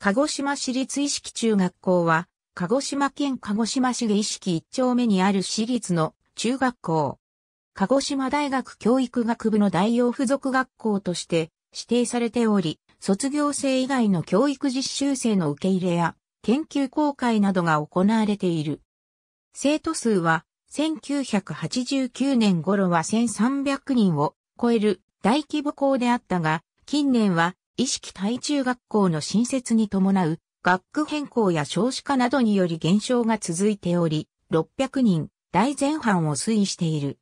鹿児島市立意識中学校は、鹿児島県鹿児島市で意識一丁目にある市立の中学校。鹿児島大学教育学部の代用付属学校として指定されており、卒業生以外の教育実習生の受け入れや研究公開などが行われている。生徒数は1989年頃は1300人を超える大規模校であったが、近年は意識対中学校の新設に伴う学区変更や少子化などにより減少が続いており、600人大前半を推移している。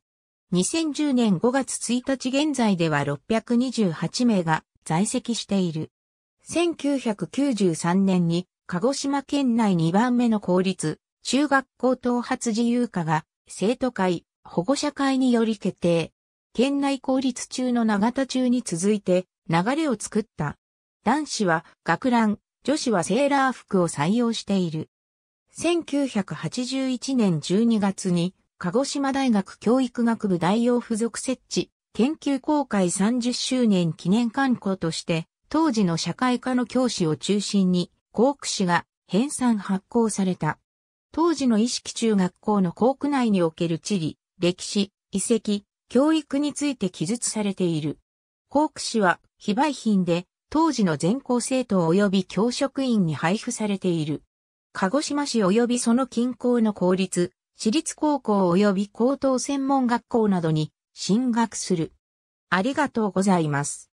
2010年5月1日現在では628名が在籍している。1993年に鹿児島県内2番目の公立、中学校頭発自由化が生徒会、保護者会により決定。県内公立中の長田中に続いて流れを作った。男子は学ラン、女子はセーラー服を採用している。1981年12月に、鹿児島大学教育学部大洋付属設置、研究公開30周年記念刊行として、当時の社会科の教師を中心に、校区誌が編纂発行された。当時の意識中学校の校区内における地理、歴史、遺跡、教育について記述されている。ホーク氏は非売品で当時の全校生徒及び教職員に配布されている。鹿児島市及びその近郊の公立、私立高校及び高等専門学校などに進学する。ありがとうございます。